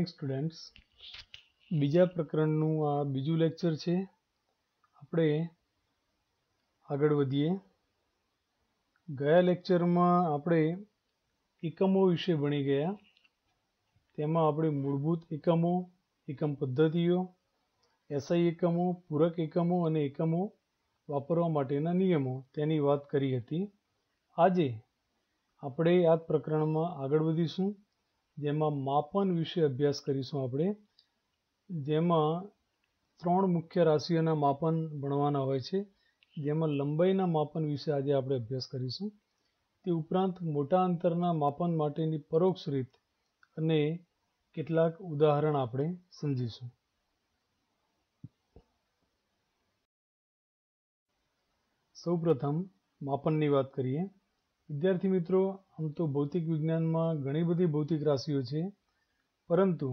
morning students બીજા પ્રકરણનું આ બીજું લેક્ચર છે આપણે આગળ વધીએ ગયા લેક્ચરમાં આપણે એકમો વિશે ભણી ગયા તેમાં આપણે મૂળભૂત એકમો એકમ પદ્ધતિઓ એસઆઈ એકમો પૂરક એકમો અને એકમો વાપરવા માટેના નિયમો તેની વાત કરી હતી આજે આપણે આ પ્રકરણમાં આગળ વધીશું જેમાં માપન વિશે અભ્યાસ કરીશું આપણે જેમાં ત્રણ મુખ્ય રાશિઓના માપન ભણવાના હોય છે જેમાં લંબાઈના માપન વિશે આજે આપણે અભ્યાસ કરીશું તે ઉપરાંત મોટા અંતરના માપન માટેની પરોક્ષ રીત અને કેટલાક ઉદાહરણ આપણે સમજીશું સૌપ્રથમ માપનની વાત કરીએ વિદ્યાર્થી મિત્રો આમ તો ભૌતિક વિજ્ઞાનમાં ઘણી બધી ભૌતિક રાશિઓ છે પરંતુ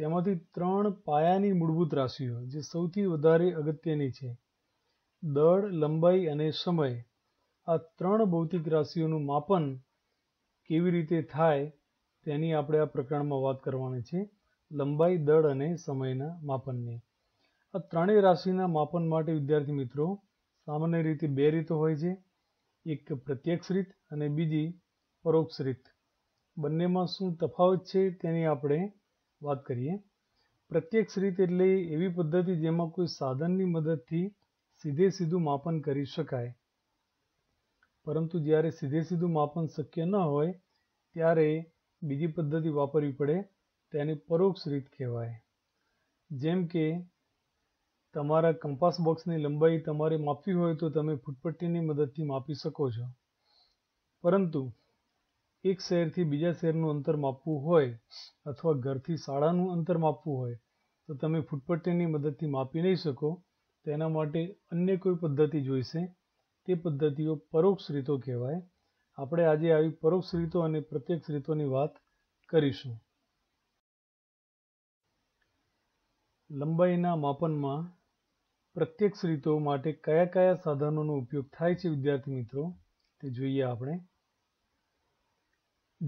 તેમાંથી ત્રણ પાયાની મૂળભૂત રાશિઓ જે સૌથી વધારે અગત્યની છે દળ લંબાઈ અને સમય આ ત્રણ ભૌતિક રાશિઓનું માપન કેવી રીતે થાય તેની આપણે આ પ્રકરણમાં વાત કરવાની છે લંબાઈ દળ અને સમયના માપનની આ ત્રણેય રાશિના માપન માટે વિદ્યાર્થી મિત્રો સામાન્ય રીતે બે રીતો હોય છે એક પ્રત્યક્ષ રીત અને બીજી પરોક્ષ રીત બંનેમાં શું તફાવત છે તેની આપણે વાત કરીએ પ્રત્યક્ષ રીત એટલે એવી પદ્ધતિ જેમાં કોઈ સાધનની મદદથી સીધે સીધું માપન કરી શકાય પરંતુ જ્યારે સીધે સીધું માપન શક્ય ન હોય ત્યારે બીજી પદ્ધતિ વાપરવી પડે તેને પરોક્ષ રીત કહેવાય જેમ કે તમારા કંપાસ બોક્સની લંબાઈ તમારે માપવી હોય તો તમે ફૂટપટ્ટીની મદદથી માપી શકો છો પરંતુ એક શહેરથી બીજા શહેરનું અંતર માપવું હોય અથવા ઘરથી શાળાનું અંતર માપવું હોય તો તમે ફૂટપટ્ટીની મદદથી માપી નહીં શકો તેના માટે અન્ય કોઈ પદ્ધતિ જોઈશે તે પદ્ધતિઓ પરોક્ષ રીતો કહેવાય આપણે આજે આવી પરોક્ષ રીતો અને પ્રત્યક્ષ રીતોની વાત કરીશું લંબાઈના માપનમાં પ્રત્યક્ષ રીતો માટે કયા કયા સાધનોનો ઉપયોગ થાય છે વિદ્યાર્થી મિત્રો તે જોઈએ આપણે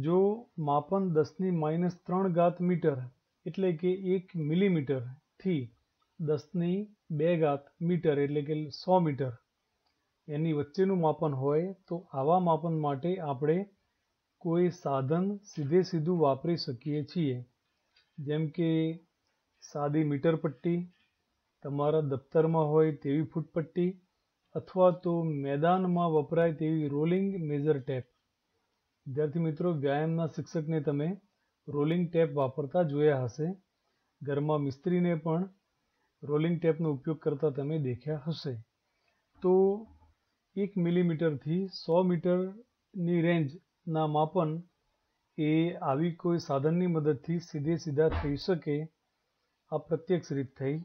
જો માપન દસની માઇનસ ત્રણ ઘાત મીટર એટલે કે એક મિલીમીટરથી દસની બે ઘાત મીટર એટલે કે સો મીટર એની વચ્ચેનું માપન હોય તો આવા માપન માટે આપણે કોઈ સાધન સીધે સીધું વાપરી શકીએ છીએ જેમ કે સાદી મીટર પટ્ટી તમારા દફતરમાં હોય તેવી ફૂટપટ્ટી અથવા તો મેદાનમાં વપરાય તેવી રોલિંગ મેજર ટેપ વિદ્યાર્થી મિત્રો વ્યાયામના શિક્ષકને તમે રોલિંગ ટેપ વાપરતા જોયા હશે ઘરમાં મિસ્ત્રીને પણ રોલિંગ ટેપનો ઉપયોગ કરતા તમે દેખ્યા હશે તો એક મિલીમીટરથી સો મીટરની રેન્જના માપન એ આવી કોઈ સાધનની મદદથી સીધે સીધા થઈ શકે આ પ્રત્યક્ષ રીત થઈ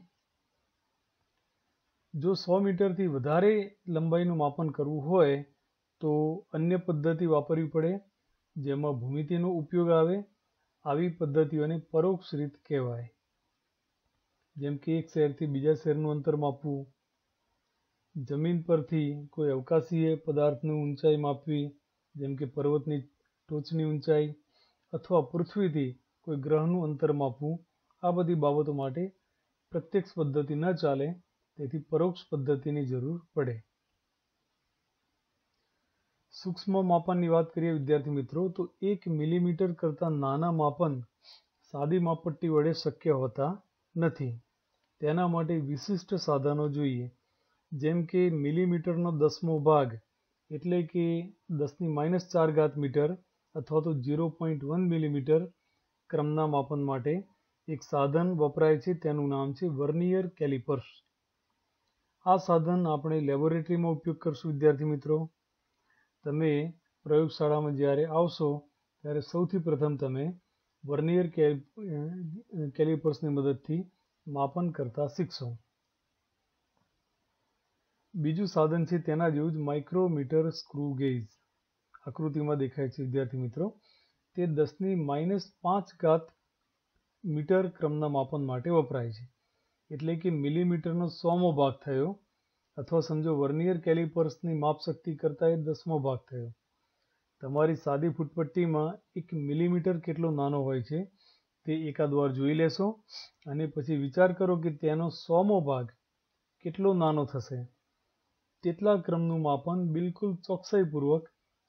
જો સો મીટરથી વધારે લંબાઈનું માપન કરવું હોય તો અન્ય પદ્ધતિ વાપરવી પડે જેમાં ભૂમિતિનો ઉપયોગ આવે આવી પદ્ધતિઓને પરોક્ષ રીત કહેવાય જેમ કે એક શહેરથી બીજા શહેરનું અંતર માપવું જમીન પરથી કોઈ અવકાશીય પદાર્થની ઊંચાઈ માપવી જેમ કે પર્વતની ટોચની ઊંચાઈ અથવા પૃથ્વીથી કોઈ ગ્રહનું અંતર માપવું આ બધી બાબતો માટે પ્રત્યક્ષ પદ્ધતિ ન ચાલે તેથી પરોક્ષ પદ્ધતિની જરૂર પડે સૂક્ષ્મ માપનની વાત કરીએ વિદ્યાર્થી મિત્રો તો એક મિલીમીટર કરતાં નાના માપન સાદી માપપટ્ટી વડે શક્ય હોતા નથી તેના માટે વિશિષ્ટ સાધનો જોઈએ જેમ કે મિલીમીટરનો દસમો ભાગ એટલે કે દસની માઇનસ ચાર ઘાત મીટર અથવા તો ઝીરો પોઈન્ટ વન મિલીમીટર ક્રમના માપન માટે એક સાધન વપરાય છે તેનું નામ છે વર્નિયર કેલિપર્સ આ સાધન આપણે લેબોરેટરીમાં ઉપયોગ કરશું વિદ્યાર્થી મિત્રો તમે પ્રયોગશાળામાં જ્યારે આવશો ત્યારે સૌથી પ્રથમ તમે વર્નિયર કેલિપર્સની મદદથી માપન કરતા શીખશો બીજું સાધન છે તેના જેવું જ માઇક્રોમીટર સ્ક્રૂ ગેજ આકૃતિમાં દેખાય છે વિદ્યાર્થી મિત્રો તે દસની માઇનસ પાંચ ઘાત મીટર ક્રમના માપન માટે વપરાય છે એટલે કે મિલીમીટરનો સોમો ભાગ થયો અથવા સમજો વર્નિયર કેલિપર્સની માપશક્તિ કરતાં એ દસમો ભાગ થયો તમારી સાદી ફૂટપટ્ટીમાં એક મિલીમીટર કેટલો નાનો હોય છે તે એકાદ વાર જોઈ લેશો અને પછી વિચાર કરો કે તેનો સોમો ભાગ કેટલો નાનો થશે તેટલા ક્રમનું માપન બિલકુલ ચોકસાઈપૂર્વક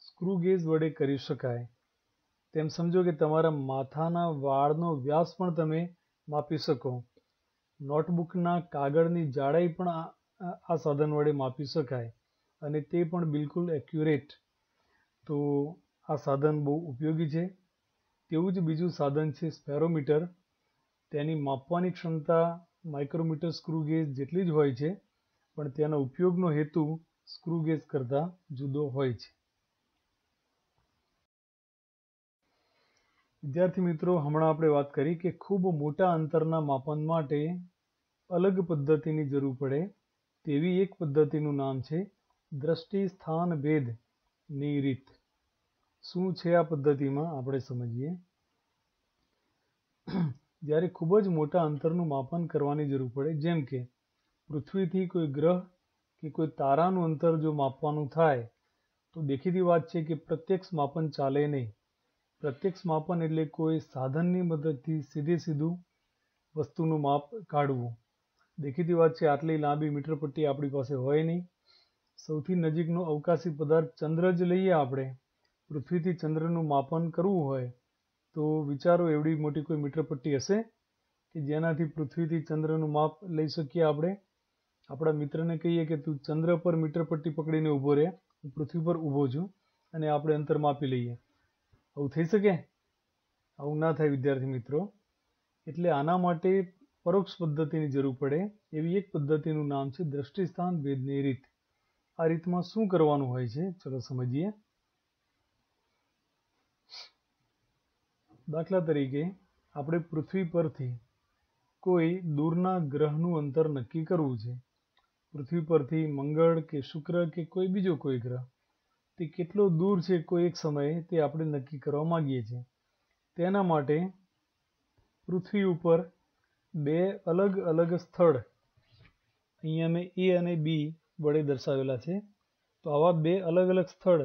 સ્ક્રૂ વડે કરી શકાય તેમ સમજો કે તમારા માથાના વાળનો વ્યાસ પણ તમે માપી શકો નોટબુકના કાગળની જાડાઈ પણ આ સાધન વડે માપી શકાય અને તે પણ બિલકુલ એક્યુરેટ તો આ સાધન બહુ ઉપયોગી છે તેવું જ બીજું સાધન છે સ્પેરોમીટર તેની માપવાની ક્ષમતા માઇક્રોમીટર સ્ક્રૂ ગેજ જેટલી જ હોય છે પણ તેના ઉપયોગનો હેતુ સ્ક્રૂ ગેજ કરતાં જુદો હોય છે વિદ્યાર્થી મિત્રો હમણાં આપણે વાત કરી કે ખૂબ મોટા અંતરના માપન માટે અલગ પદ્ધતિની જરૂર પડે તેવી એક પદ્ધતિનું નામ છે દ્રષ્ટિ સ્થાન ભેદની રીત શું છે આ પદ્ધતિમાં આપણે સમજીએ જ્યારે ખૂબ જ મોટા અંતરનું માપન કરવાની જરૂર પડે જેમ કે પૃથ્વીથી કોઈ ગ્રહ કે કોઈ તારાનું અંતર જો માપવાનું થાય તો દેખીતી વાત છે કે પ્રત્યક્ષ માપન ચાલે નહીં પ્રત્યક્ષ માપન એટલે કોઈ સાધનની મદદથી સીધે સીધું વસ્તુનું માપ કાઢવું દેખીતી વાત છે આટલી લાંબી મીટર પટ્ટી આપણી પાસે હોય નહીં સૌથી નજીકનો અવકાશી પદાર્થ ચંદ્ર જ લઈએ આપણે પૃથ્વીથી ચંદ્રનું માપન કરવું હોય તો વિચારો એવડી મોટી કોઈ મીટર પટ્ટી હશે કે જેનાથી પૃથ્વીથી ચંદ્રનું માપ લઈ શકીએ આપણે આપણા મિત્રને કહીએ કે તું ચંદ્ર પર મીટર પટ્ટી પકડીને ઊભો રહે હું પૃથ્વી પર ઊભો છું અને આપણે અંતર માપી લઈએ આવું થઈ શકે આવું ના થાય વિદ્યાર્થી મિત્રો એટલે આના માટે પરોક્ષ પદ્ધતિની જરૂર પડે એવી એક પદ્ધતિનું નામ છે દ્રષ્ટિસ્થાન ભેદની રીત આ રીતમાં શું કરવાનું હોય છે ચલો સમજીએ દાખલા તરીકે આપણે પૃથ્વી પરથી કોઈ દૂરના ગ્રહનું અંતર નક્કી કરવું છે પૃથ્વી પરથી મંગળ કે શુક્ર કે કોઈ બીજો કોઈ ગ્રહ તે કેટલો દૂર છે કોઈ એક સમયે તે આપણે નક્કી કરવા માગીએ છીએ તેના માટે પૃથ્વી ઉપર બે અલગ અલગ સ્થળ અહીંયા મેં એ અને બી વડે દર્શાવેલા છે તો આવા બે અલગ અલગ સ્થળ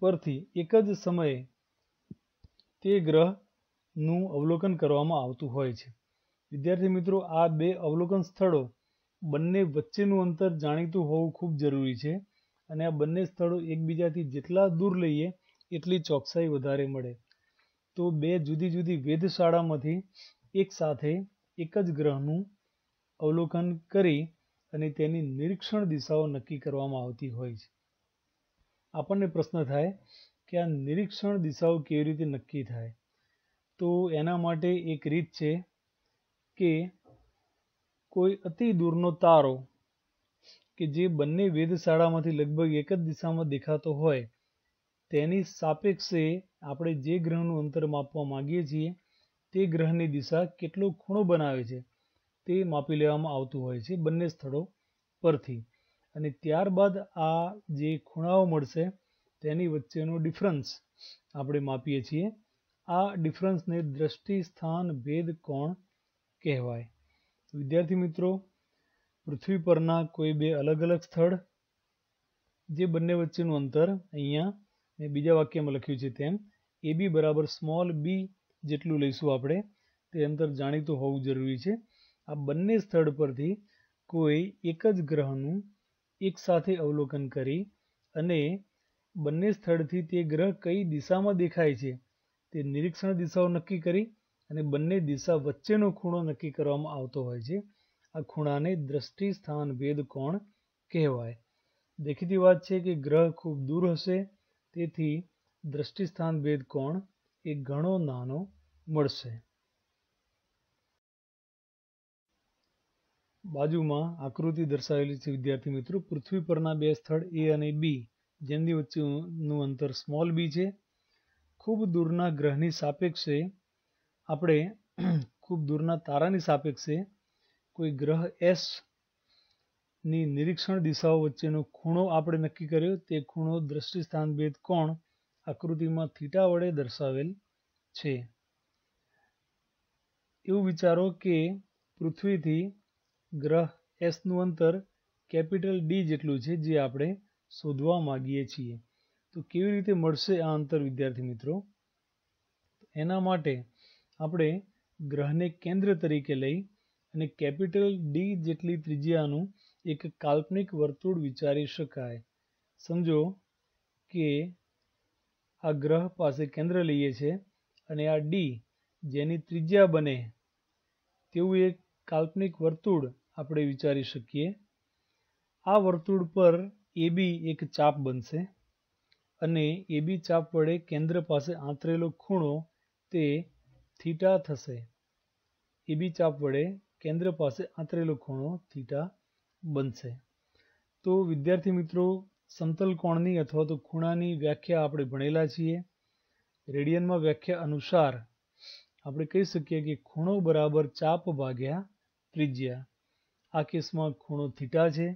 પરથી એક જ સમયે તે ગ્રહનું અવલોકન કરવામાં આવતું હોય છે વિદ્યાર્થી મિત્રો આ બે અવલોકન સ્થળો બંને વચ્ચેનું અંતર જાણીતું હોવું ખૂબ જરૂરી છે અને આ બંને સ્થળો એકબીજાથી જેટલા દૂર લઈએ એટલી ચોકસાઈ વધારે મળે તો બે જુદી જુદી વેધશાળામાંથી એક સાથે એક જ ગ્રહનું અવલોકન કરી અને તેની નિરીક્ષણ દિશાઓ નક્કી કરવામાં આવતી હોય છે આપણને પ્રશ્ન થાય કે આ નિરીક્ષણ દિશાઓ કેવી રીતે નક્કી થાય તો એના માટે એક રીત છે કે કોઈ અતિ દૂરનો તારો કે જે બંને વેધશાળામાંથી લગભગ એક જ દિશામાં દેખાતો હોય તેની સાપેક્ષે આપણે જે ગ્રહનું અંતર માપવા માગીએ છીએ તે ગ્રહની દિશા કેટલો ખૂણો બનાવે છે તે માપી લેવામાં આવતું હોય છે બંને સ્થળો પરથી અને ત્યારબાદ આ જે ખૂણાઓ મળશે તેની વચ્ચેનો ડિફરન્સ આપણે માપીએ છીએ આ ડિફરન્સને દ્રષ્ટિ સ્થાન ભેદ કોણ કહેવાય વિદ્યાર્થી મિત્રો પૃથ્વી પરના કોઈ બે અલગ અલગ સ્થળ જે બંને વચ્ચેનું અંતર અહીંયા મેં બીજા વાક્યમાં લખ્યું છે તેમ એ બી બરાબર સ્મોલ બી જેટલું લઈશું આપણે તે અંતર જાણીતું હોવું જરૂરી છે આ બંને સ્થળ પરથી કોઈ એક જ ગ્રહનું એકસાથે અવલોકન કરી અને બંને સ્થળથી તે ગ્રહ કઈ દિશામાં દેખાય છે તે નિરીક્ષણ દિશાઓ નક્કી કરી અને બંને દિશા વચ્ચેનો ખૂણો નક્કી કરવામાં આવતો હોય છે આ ખૂણાને દ્રષ્ટિ સ્થાન ભેદ કોણ કહેવાય દેખીતી વાત છે કે ગ્રહ ખૂબ દૂર હશે તેથી દ્રષ્ટિ સ્થાન ભેદ કોણ એ ઘણો નાનો મળશે બાજુમાં આકૃતિ દર્શાવેલી છે વિદ્યાર્થી મિત્રો પૃથ્વી પરના બે સ્થળ એ અને બી જેમની વચ્ચેનું અંતર સ્મોલ બી છે ખૂબ દૂરના ગ્રહની સાપેક્ષે આપણે ખૂબ દૂરના તારાની સાપેક્ષે કોઈ ગ્રહ એસની નિરીક્ષણ દિશાઓ વચ્ચેનો ખૂણો આપણે નક્કી કર્યો તે ખૂણો દ્રષ્ટિ સ્થાનભેદ કોણ આકૃતિમાં થીટા વડે દર્શાવેલ છે એવું વિચારો કે પૃથ્વીથી ગ્રહ એસનું અંતર કેપિટલ ડી જેટલું છે જે આપણે શોધવા માગીએ છીએ તો કેવી રીતે મળશે આ અંતર વિદ્યાર્થી મિત્રો એના માટે આપણે ગ્રહને કેન્દ્ર તરીકે લઈ અને કેપિટલ ડી જેટલી ત્રિજ્યાનું એક કાલ્પનિક વર્તુળ વિચારી શકાય સમજો કે આ ગ્રહ પાસે કેન્દ્ર લઈએ છે અને આ ડી જેની ત્રિજ્યા બને તેવું એક કાલ્પનિક વર્તુળ આપણે વિચારી શકીએ આ વર્તુળ પર એ બી એક ચાપ બનશે અને એ બી ચાપ વડે કેન્દ્ર પાસે આંતરેલો ખૂણો તે થીટા થશે એ બી ચાપ વડે કેન્દ્ર પાસે આંતરેલો ખૂણો થીટા બનશે તો વિદ્યાર્થી મિત્રો સમતલ કોણની અથવા તો ખૂણાની વ્યાખ્યા આપણે ભણેલા છીએ રેડિયનમાં વ્યાખ્યા અનુસાર આપણે કહી શકીએ કે ખૂણો બરાબર ચાપ ભાગ્યા ત્રિજ્યા આ કેસમાં ખૂણો થીટા છે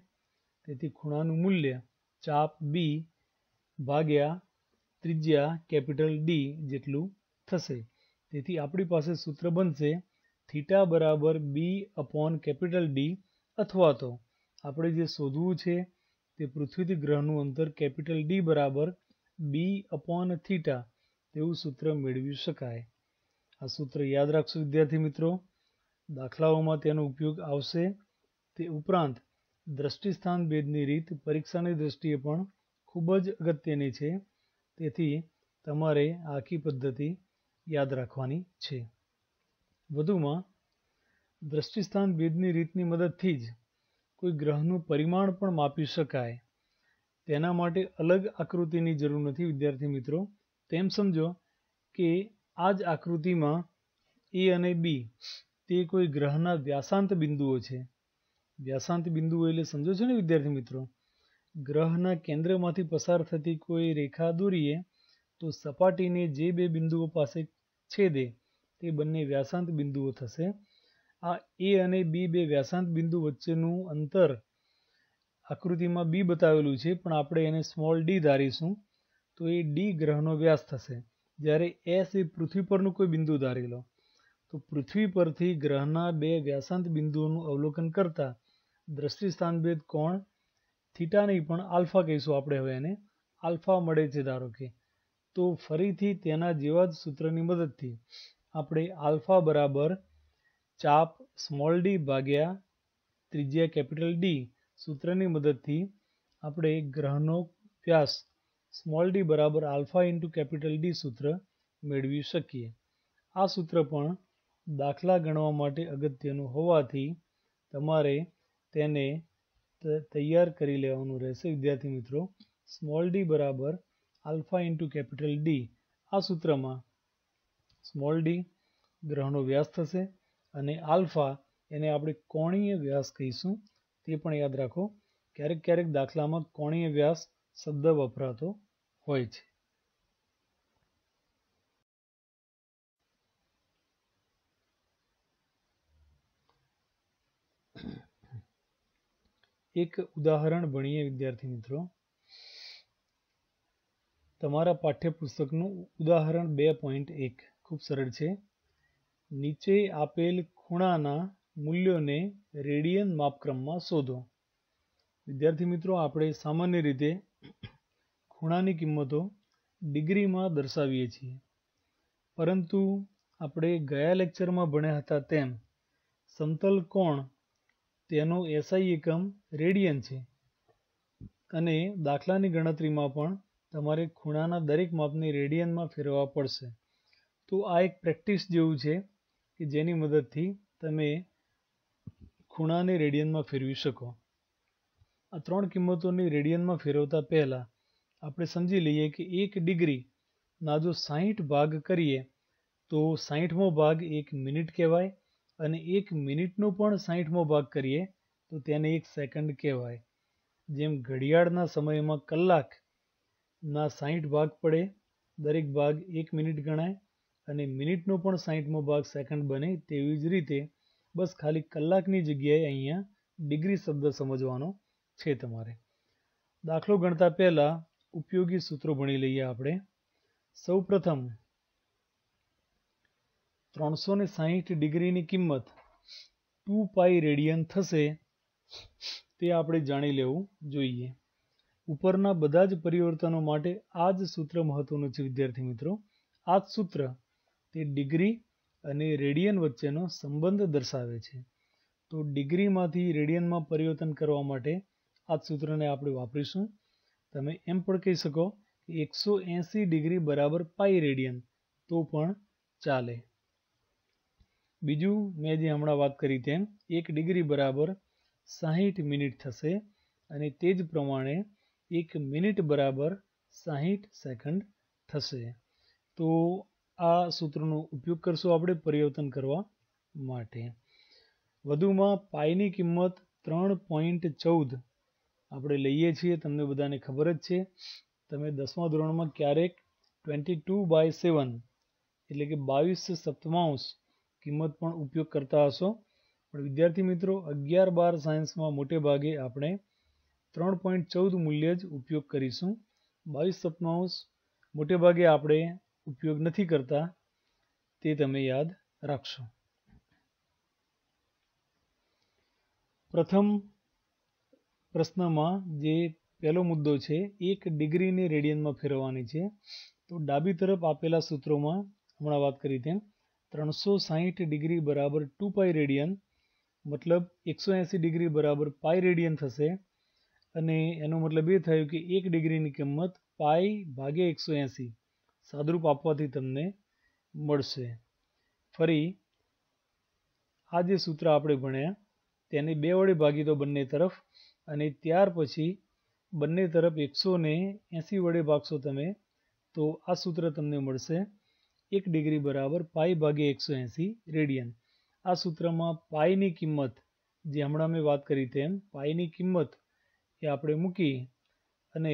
તેથી ખૂણાનું મૂલ્ય ચાપ બી ભાગ્યા ત્રિજ્યા કેપિટલ ડી જેટલું થશે તેથી આપણી પાસે સૂત્ર બનશે થીટા બરાબર બી અપોન કેપિટલ ડી અથવા તો આપણે જે શોધવું છે તે પૃથ્વીથી ગ્રહનું અંતર કેપિટલ ડી બરાબર બી અપોન થીટા તેવું સૂત્ર મેળવી શકાય આ સૂત્ર યાદ રાખશો વિદ્યાર્થી મિત્રો દાખલાઓમાં તેનો ઉપયોગ આવશે તે ઉપરાંત દ્રષ્ટિસ્થાન ભેદની રીત પરીક્ષાની દ્રષ્ટિએ પણ ખૂબ જ અગત્યની છે તેથી તમારે આખી પદ્ધતિ યાદ રાખવાની છે વધુમાં દ્રષ્ટિસ્થાન ભેદની રીતની મદદથી જ કોઈ ગ્રહનું પરિમાણ પણ માપી શકાય તેના માટે અલગ આકૃતિની જરૂર નથી વિદ્યાર્થી મિત્રો તેમ સમજો કે આ જ આકૃતિમાં એ અને બી તે કોઈ ગ્રહના વ્યાસાંત બિંદુઓ છે વ્યાસાંત બિંદુઓ એટલે સમજો છો ને વિદ્યાર્થી મિત્રો ગ્રહના કેન્દ્રમાંથી પસાર થતી કોઈ રેખા દોરીએ તો સપાટીને જે બે બિંદુઓ પાસે છેદે તે બંને વ્યાસાંત બિંદુઓ થશે આ એ અને બી બે વ્યાસાંત બિંદુ વચ્ચેનું અંતર આકૃતિમાં બી બતાવેલું છે પણ આપણે એને સ્મોલ ડી ધારીશું તો એ ડી ગ્રહનો વ્યાસ થશે જ્યારે એસ એ પૃથ્વી પરનું કોઈ બિંદુ ધારી લો તો પૃથ્વી પરથી ગ્રહના બે વ્યાસાંત બિંદુઓનું અવલોકન કરતા દ્રષ્ટિસ્થાનભેદ કોણ થીટા નહીં પણ આલ્ફા કહીશું આપણે હવે એને આલ્ફા મળે છે ધારો કે તો ફરીથી તેના જેવા જ સૂત્રની મદદથી આપણે આલ્ફા બરાબર ચાપ સ્મોલ ડી ભાગ્યા ત્રિજ્યા કેપિટલ ડી સૂત્રની મદદથી આપણે ગ્રહનો વ્યાસ સ્મોલ ડી બરાબર આલ્ફા ઇન્ટુ કેપિટલ ડી સૂત્ર મેળવી શકીએ આ સૂત્ર પણ દાખલા ગણવા માટે અગત્યનું હોવાથી તમારે તેને તૈયાર કરી લેવાનું રહેશે વિદ્યાર્થી મિત્રો સ્મોલ ડી બરાબર આલ્ફા ઇન્ટુ કેપિટલ ડી આ સૂત્રમાં સ્મોલ ડી ગ્રહનો વ્યાસ થશે અને આલ્ફા એને આપણે કોણીય વ્યાસ કહીશું તે પણ યાદ રાખો ક્યારેક ક્યારેક દાખલામાં કોણીય વ્યાસ શબ્દ વપરાતો હોય છે એક ઉદાહરણ ભણીએ વિદ્યાર્થી મિત્રો તમારા પાઠ્યપુસ્તકનું ઉદાહરણ બે પોઈન્ટ એક ખૂબ સરળ છે નીચે આપેલ ખૂણાના મૂલ્યોને રેડિયન માપક્રમમાં શોધો વિદ્યાર્થી મિત્રો આપણે સામાન્ય રીતે ખૂણાની કિંમતો ડિગ્રીમાં દર્શાવીએ છીએ પરંતુ આપણે ગયા લેક્ચરમાં ભણ્યા હતા તેમ સમતલ કોણ તેનો એસઆઈ એકમ રેડિયન છે અને દાખલાની ગણતરીમાં પણ તમારે ખૂણાના દરેક માપને રેડિયનમાં ફેરવવા પડશે તો આ એક પ્રેક્ટિસ જેવું છે કે જેની મદદથી તમે ખૂણાને રેડિયનમાં ફેરવી શકો આ ત્રણ કિંમતોની રેડિયનમાં ફેરવતા પહેલાં આપણે સમજી લઈએ કે એક ડિગ્રીના જો સાહીઠ ભાગ કરીએ તો સાહીઠમો ભાગ એક મિનિટ કહેવાય અને એક મિનિટનો પણ સાહીઠમો ભાગ કરીએ તો તેને એક સેકન્ડ કહેવાય જેમ ઘડિયાળના સમયમાં કલાકના સાહીઠ ભાગ પડે દરેક ભાગ એક મિનિટ ગણાય અને મિનિટનો પણ સાહીઠમો ભાગ સેકન્ડ બને તેવી જ રીતે બસ ખાલી કલાકની જગ્યાએ અહીંયા ડિગ્રી શબ્દ સમજવાનો છે તમારે દાખલો ગણતા પહેલાં ઉપયોગી સૂત્રો ભણી લઈએ આપણે સૌ પ્રથમ ત્રણસો ને સાહીઠ ડિગ્રીની કિંમત ટુ પાઈ રેડિયન થશે તે આપણે જાણી લેવું જોઈએ ઉપરના બધા જ પરિવર્તનો માટે આ જ સૂત્ર મહત્વનું છે વિદ્યાર્થી મિત્રો આ જ સૂત્ર તે ડિગ્રી અને રેડિયન વચ્ચેનો સંબંધ દર્શાવે છે તો ડિગ્રીમાંથી રેડિયનમાં પરિવર્તન કરવા માટે આ સૂત્રને આપણે વાપરીશું તમે એમ પણ કહી શકો કે એકસો એંસી ડિગ્રી બરાબર પાઈ રેડિયન તો પણ ચાલે બીજું મેં જે હમણાં વાત કરી તેમ એક ડિગ્રી બરાબર સાહીઠ મિનિટ થશે અને તે જ પ્રમાણે એક મિનિટ બરાબર સાહીઠ સેકન્ડ થશે તો આ સૂત્રનો ઉપયોગ કરશું આપણે પરિવર્તન કરવા માટે વધુમાં પાઈની કિંમત ત્રણ પોઈન્ટ ચૌદ આપણે લઈએ છીએ તમને બધાને ખબર જ છે તમે દસમા ધોરણમાં ક્યારેક ટ્વેન્ટી ટુ બાય સેવન એટલે કે બાવીસ સપ્તમાંશ કિંમત પણ ઉપયોગ કરતા હશો પણ વિદ્યાર્થી મિત્રો અગિયાર બાર સાયન્સમાં મોટે ભાગે આપણે ત્રણ પોઈન્ટ ચૌદ મૂલ્ય જ ઉપયોગ કરીશું બાવીસ સપ્તમાંશ મોટે ભાગે આપણે ઉપયોગ નથી કરતા તે તમે યાદ રાખશો પ્રથમ પ્રશ્નમાં જે પહેલો મુદ્દો છે એક ડિગ્રીને રેડિયનમાં ફેરવવાની છે તો ડાબી તરફ આપેલા સૂત્રોમાં હમણાં વાત કરી તેમ ત્રણસો સાહીઠ ડિગ્રી બરાબર ટુ પાઈ રેડિયન મતલબ એકસો એંસી ડિગ્રી બરાબર પાઈ રેડિયન થશે અને એનો મતલબ એ થયો કે એક ડિગ્રીની કિંમત પાઈ ભાગ્યા એકસો એંસી સાદરૂપ આપવાથી તમને મળશે ફરી આ જે સૂત્ર આપણે ભણ્યા તેને બે વડે ભાગી દો બંને તરફ અને ત્યાર પછી બંને તરફ એકસો ને એંસી વડે ભાગશો તમે તો આ સૂત્ર તમને મળશે એક ડિગ્રી બરાબર પાઈ ભાગે એકસો એંસી રેડિયન આ સૂત્રમાં પાઈની કિંમત જે હમણાં મેં વાત કરી તેમ પાઈની કિંમત એ આપણે મૂકી અને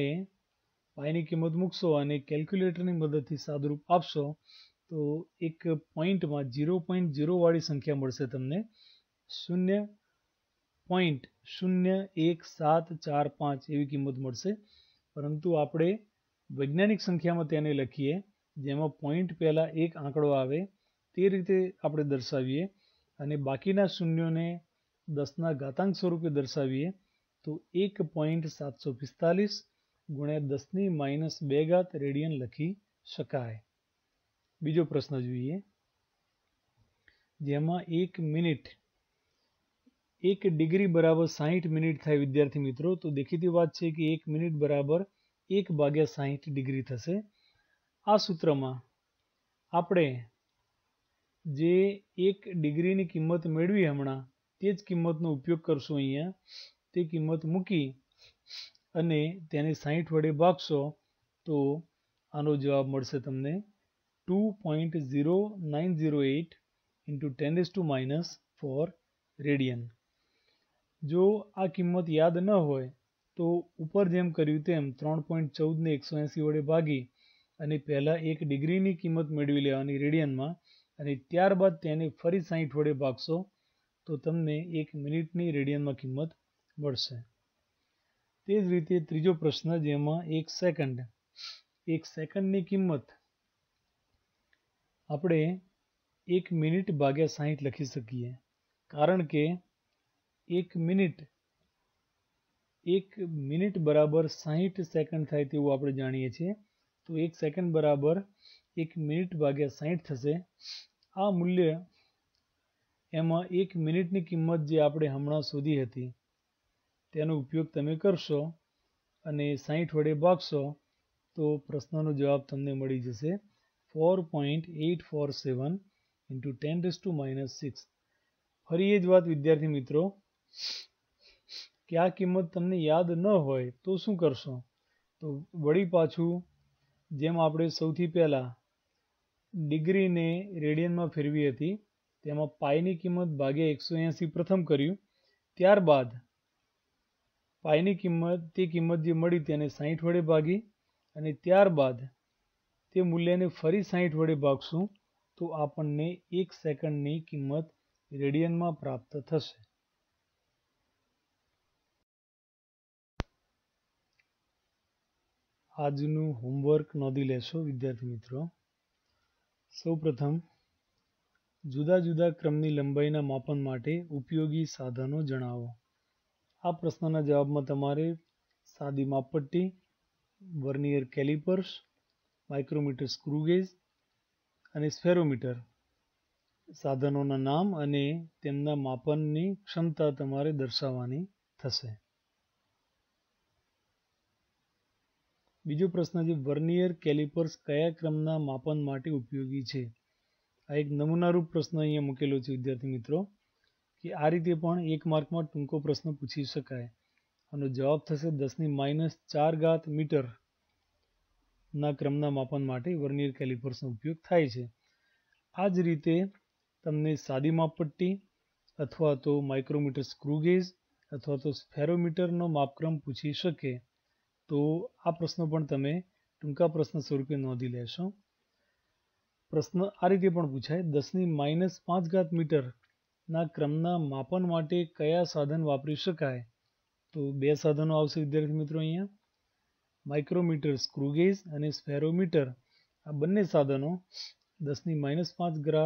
પાઈની કિંમત મૂકશો અને કેલ્ક્યુલેટરની મદદથી સાદરૂપ આપશો તો એક પોઈન્ટમાં ઝીરો પોઈન્ટ ઝીરોવાળી સંખ્યા મળશે તમને શૂન્ય પોઈન્ટ શૂન્ય એક સાત ચાર પાંચ એવી કિંમત મળશે પરંતુ આપણે વૈજ્ઞાનિક સંખ્યામાં તેને લખીએ જેમાં પોઈન્ટ પહેલાં એક આંકડો આવે તે રીતે આપણે દર્શાવીએ અને બાકીના શૂન્યોને દસના ઘાતાંક સ્વરૂપે દર્શાવીએ તો એક પોઈન્ટ સાતસો પિસ્તાલીસ ગુણ્યા ની માઇનસ બે ઘાત રેડિયન લખી શકાય બીજો પ્રશ્ન જોઈએ જેમાં એક મિનિટ એક ડિગ્રી બરાબર સાહીઠ મિનિટ થાય વિદ્યાર્થી મિત્રો તો દેખીતી વાત છે કે એક મિનિટ બરાબર એક ભાગ્યા સાહીઠ ડિગ્રી થશે આ સૂત્રમાં આપણે જે એક ડિગ્રીની કિંમત મેળવી હમણાં તે જ કિંમતનો ઉપયોગ કરશું અહીંયા તે કિંમત મૂકી અને તેને સાહીઠ વડે ભાગશો તો આનો જવાબ મળશે તમને two point zero nine zero eight into ten is two minus four radian જો આ કિંમત યાદ ન હોય તો ઉપર જેમ કર્યું તેમ ત્રણ પોઈન્ટ ચૌદને એકસો એંસી વડે ભાગી અને પહેલાં એક ડિગ્રીની કિંમત મેળવી લેવાની રેડિયનમાં અને ત્યારબાદ તેને ફરી સાહીઠ વડે ભાગશો તો તમને એક મિનિટની રેડિયનમાં કિંમત મળશે તે જ રીતે ત્રીજો પ્રશ્ન જેમાં એક સેકન્ડ એક સેકન્ડની કિંમત આપણે એક મિનિટ ભાગ્યા સાહીઠ લખી શકીએ કારણ કે એક મિનિટ એક મિનિટ બરાબર સાહીઠ સેકન્ડ થાય તેવું આપણે જાણીએ છીએ તો એક સેકન્ડ બરાબર એક મિનિટ ભાગ્યા સાહીઠ થશે આ મૂલ્ય એમાં એક મિનિટની કિંમત જે આપણે હમણાં શોધી હતી તેનો ઉપયોગ તમે કરશો અને સાહીઠ વડે ભાગશો તો પ્રશ્નનો જવાબ તમને મળી જશે four point eight four seven into ten raise to minus six ફરી એ જ વાત વિદ્યાર્થી મિત્રો કે આ કિંમત તમને યાદ ન હોય તો શું કરશો તો વળી પાછું જેમ આપણે સૌથી પહેલાં ડિગ્રીને રેડિયનમાં ફેરવી હતી તેમાં પાઈની કિંમત ભાગ્યા એકસો એંસી પ્રથમ કર્યું ત્યારબાદ પાઈની કિંમત તે કિંમત જે મળી તેને સાહીઠ વડે ભાગી અને ત્યારબાદ તે મૂલ્યને ફરી સાહીઠ વડે ભાગશું તો આપણને એક સેકન્ડની કિંમત રેડિયનમાં પ્રાપ્ત થશે આજનું હોમવર્ક નોંધી લેશો વિદ્યાર્થી મિત્રો સૌપ્રથમ જુદા જુદા ક્રમની લંબાઈના માપન માટે ઉપયોગી સાધનો જણાવો આ પ્રશ્નના જવાબમાં તમારે સાદી માપપટ્ટી વર્નિયર કેલિપર્સ માઇક્રોમીટર સ્ક્રૂગેજ અને સ્ફેરોમીટર સાધનોના નામ અને તેમના માપનની ક્ષમતા તમારે દર્શાવવાની થશે બીજો પ્રશ્ન છે વર્નિયર કેલિપર્સ કયા ક્રમના માપન માટે ઉપયોગી છે આ એક નમૂનારૂપ પ્રશ્ન અહીંયા મૂકેલો છે વિદ્યાર્થી મિત્રો કે આ રીતે પણ એક માર્કમાં ટૂંકો પ્રશ્ન પૂછી શકાય અને જવાબ થશે દસની માઇનસ ચાર ઘાત મીટર ના ક્રમના માપન માટે વર્નિયર કેલિપર્સનો ઉપયોગ થાય છે આ જ રીતે તમને સાદી માપપટ્ટી અથવા તો માઇક્રોમીટર સ્ક્રૂગેજ અથવા તો સ્ફેરોમીટરનો માપક્રમ પૂછી શકે તો આ પ્રશ્નો પણ તમે ટૂંકા પ્રશ્ન સ્વરૂપે નોંધી લેશો પ્રશ્ન આ રીતે પણ પૂછાય દસની માઇનસ પાંચ ઘાત મીટર ના ક્રમના માપન માટે કયા સાધન વાપરી શકાય તો બે સાધનો આવશે વિદ્યાર્થી મિત્રો અહીંયા માઇક્રોમીટર સ્ક્રુગેજ અને સ્ફેરોમીટર આ બંને સાધનો દસની માઇનસ પાંચ ગ્રા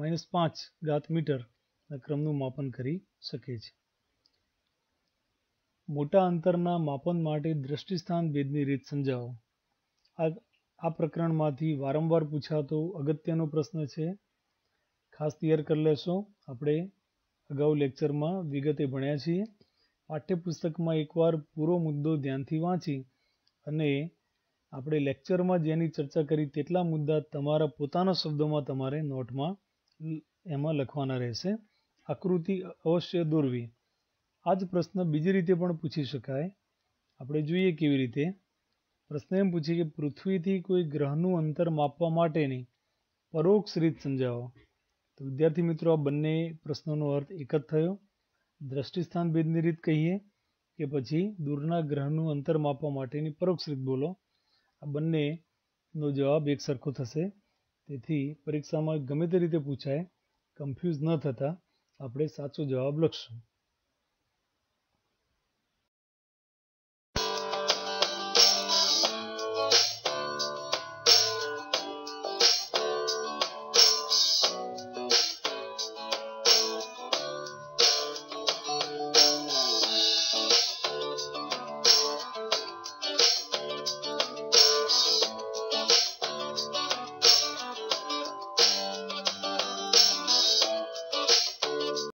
માઇનસ પાંચ ઘાત મીટરના ક્રમનું માપન કરી શકે છે મોટા અંતરના માપન માટે દ્રષ્ટિસ્થાન ભેદની રીત સમજાવો આ આ પ્રકરણમાંથી વારંવાર પૂછાતો અગત્યનો પ્રશ્ન છે ખાસ તૈયાર કરી લેશો આપણે અગાઉ લેક્ચરમાં વિગતે ભણ્યા છીએ પાઠ્યપુસ્તકમાં એકવાર પૂરો મુદ્દો ધ્યાનથી વાંચી અને આપણે લેક્ચરમાં જેની ચર્ચા કરી તેટલા મુદ્દા તમારા પોતાના શબ્દોમાં તમારે નોટમાં એમાં લખવાના રહેશે આકૃતિ અવશ્ય દોરવી આ જ પ્રશ્ન બીજી રીતે પણ પૂછી શકાય આપણે જોઈએ કેવી રીતે પ્રશ્ન એમ પૂછીએ કે પૃથ્વીથી કોઈ ગ્રહનું અંતર માપવા માટેની પરોક્ષ રીત સમજાવો તો વિદ્યાર્થી મિત્રો આ બંને પ્રશ્નોનો અર્થ એક જ થયો દ્રષ્ટિસ્થાન ભેદની રીત કહીએ કે પછી દૂરના ગ્રહનું અંતર માપવા માટેની પરોક્ષ રીત બોલો આ બંનેનો જવાબ એક સરખો થશે તેથી પરીક્ષામાં ગમે તે રીતે પૂછાય કન્ફ્યુઝ ન થતાં આપણે સાચો જવાબ લખશું